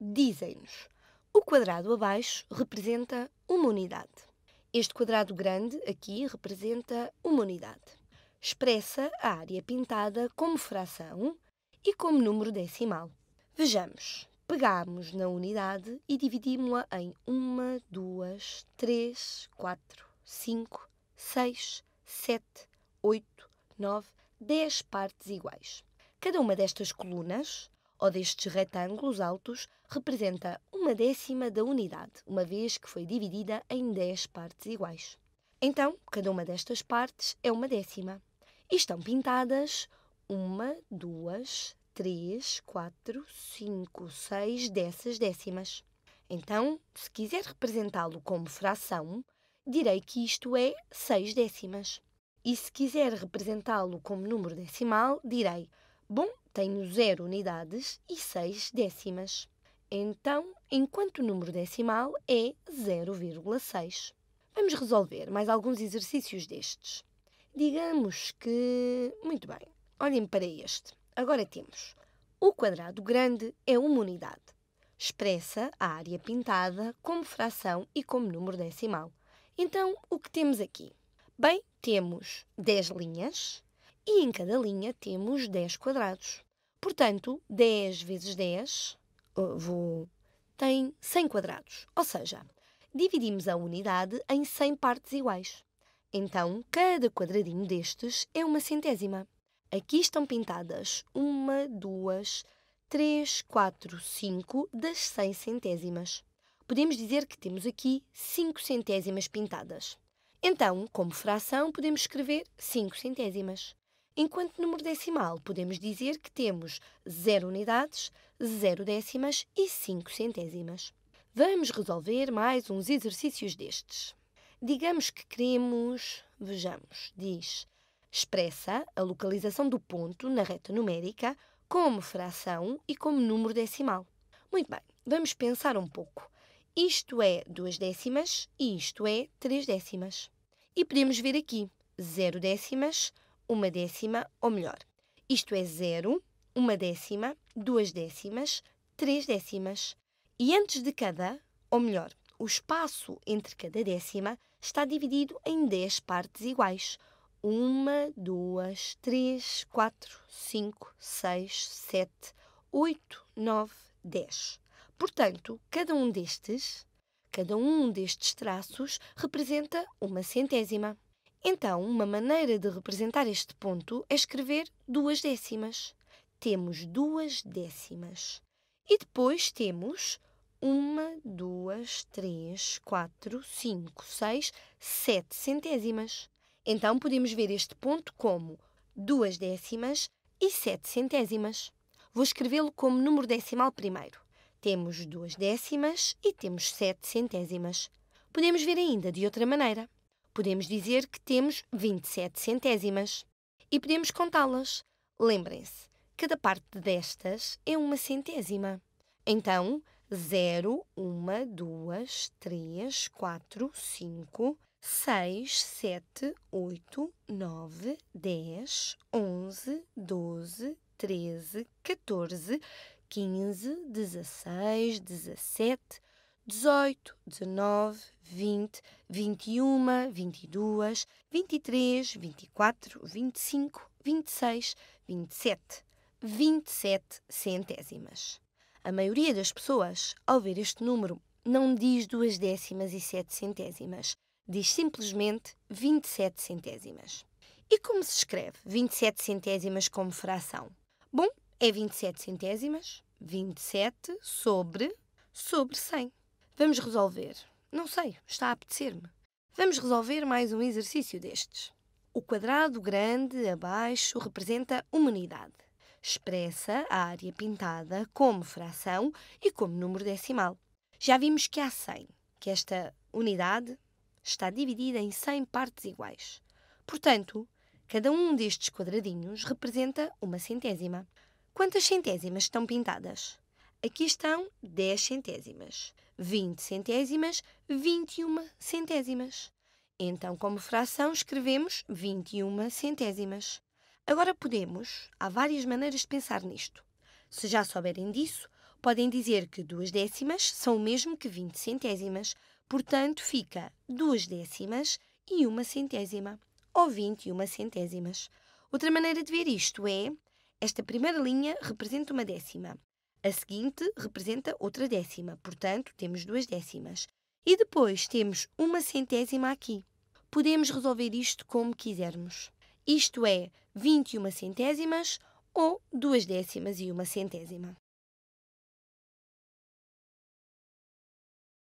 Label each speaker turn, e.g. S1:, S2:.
S1: dizem-nos: o quadrado abaixo representa uma unidade. Este quadrado grande aqui representa uma unidade. Expressa a área pintada como fração e como número decimal. Vejamos. Pegamos na unidade e dividimos a em 1, 2, 3, 4, 5, 6, 7, 8, 9, 10 partes iguais. Cada uma destas colunas ou destes retângulos altos, representa uma décima da unidade, uma vez que foi dividida em 10 partes iguais. Então, cada uma destas partes é uma décima. E estão pintadas uma, duas, três, quatro, cinco, seis dessas décimas. Então, se quiser representá-lo como fração, direi que isto é 6 décimas. E se quiser representá-lo como número decimal, direi Bom, tenho 0 unidades e 6 décimas. Então, enquanto o número decimal é 0,6. Vamos resolver mais alguns exercícios destes. Digamos que. Muito bem, olhem para este. Agora temos. O quadrado grande é uma unidade. Expressa a área pintada como fração e como número decimal. Então, o que temos aqui? Bem, temos 10 linhas, e em cada linha temos 10 quadrados. Portanto, 10 vezes 10 eh, vou, tem 100 quadrados, ou seja, dividimos a unidade em 100 partes iguais. Então, cada quadradinho destes é uma centésima. Aqui estão pintadas 1, 2, 3, 4, 5 das 100 centésimas. Podemos dizer que temos aqui 5 centésimas pintadas. Então, como fração, podemos escrever 5 centésimas. Enquanto número decimal, podemos dizer que temos 0 unidades, 0 décimas e 5 centésimas. Vamos resolver mais uns exercícios destes. Digamos que queremos, vejamos, diz, expressa a localização do ponto na reta numérica como fração e como número decimal. Muito bem, vamos pensar um pouco. Isto é 2 décimas e isto é 3 décimas. E podemos ver aqui 0 décimas, uma décima ou melhor. Isto é zero, uma décima, duas décimas, três décimas. E antes de cada, ou melhor, o espaço entre cada décima está dividido em 10 partes iguais. 1, 2, 3, 4, 5, 6, 7, 8, 9, 10. Portanto, cada um destes, cada um destes traços representa uma centésima. Então, uma maneira de representar este ponto é escrever duas décimas. Temos duas décimas. E depois temos uma, duas, três, quatro, cinco, seis, sete centésimas. Então podemos ver este ponto como duas décimas e sete centésimas. Vou escrevê-lo como número decimal primeiro. Temos duas décimas e temos sete centésimas. Podemos ver ainda de outra maneira. Podemos dizer que temos 27 centésimas. E podemos contá-las. Lembrem-se, cada parte destas é uma centésima. Então, 0, 1, 2, 3, 4, 5, 6, 7, 8, 9, 10, 11, 12, 13, 14, 15, 16, 17, 18, 19, 20, 21, 22, 23, 24, 25, 26, 27. 27 centésimas. A maioria das pessoas, ao ver este número, não diz duas décimas e sete centésimas, diz simplesmente 27 centésimas. E como se escreve 27 centésimas como fração? Bom, é 27 centésimas, 27 sobre, sobre 100. Vamos resolver. Não sei, está a apetecer-me. Vamos resolver mais um exercício destes. O quadrado grande abaixo representa uma unidade. Expressa a área pintada como fração e como número decimal. Já vimos que há 100, que esta unidade está dividida em 100 partes iguais. Portanto, cada um destes quadradinhos representa uma centésima. Quantas centésimas estão pintadas? Aqui estão 10 centésimas. 20 centésimas, 21 centésimas. Então, como fração, escrevemos 21 centésimas. Agora podemos, há várias maneiras de pensar nisto. Se já souberem disso, podem dizer que duas décimas são o mesmo que 20 centésimas, portanto fica duas décimas e uma centésima, ou 21 centésimas. Outra maneira de ver isto é, esta primeira linha representa uma décima, a seguinte representa outra décima, portanto, temos duas décimas. E depois temos uma centésima aqui. Podemos resolver isto como quisermos. Isto é 21 centésimas ou duas décimas e uma centésima.